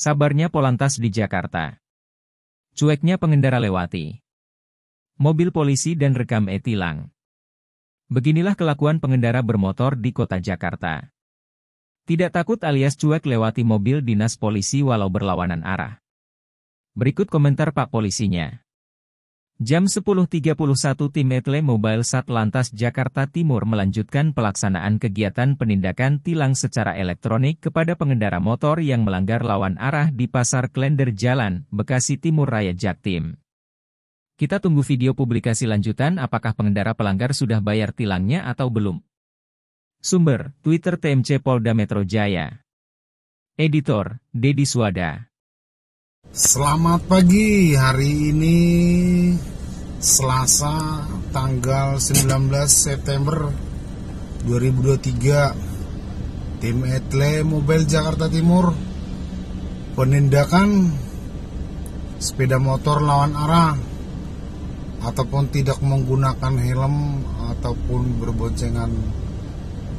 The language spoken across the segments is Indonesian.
Sabarnya Polantas di Jakarta. Cueknya pengendara lewati. Mobil polisi dan rekam etilang. Beginilah kelakuan pengendara bermotor di kota Jakarta. Tidak takut alias cuek lewati mobil dinas polisi walau berlawanan arah. Berikut komentar Pak Polisinya. Jam 10.31 tim Etle Mobile lantas Jakarta Timur melanjutkan pelaksanaan kegiatan penindakan tilang secara elektronik kepada pengendara motor yang melanggar lawan arah di Pasar Klender Jalan, Bekasi Timur Raya Jaktim. Kita tunggu video publikasi lanjutan apakah pengendara pelanggar sudah bayar tilangnya atau belum. Sumber, Twitter TMC Polda Metro Jaya. Editor, Dedi Suwada. Selamat pagi, hari ini Selasa tanggal 19 September 2023 Tim Etle Mobile Jakarta Timur Penindakan sepeda motor lawan arah ataupun tidak menggunakan helm ataupun berboncengan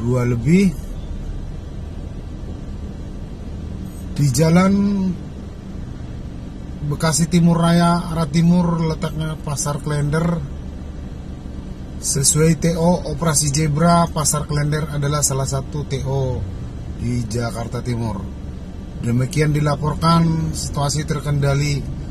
dua lebih di jalan Bekasi Timur Raya arah timur letaknya Pasar Klender sesuai TO operasi jebra Pasar Klender adalah salah satu TO di Jakarta Timur demikian dilaporkan situasi terkendali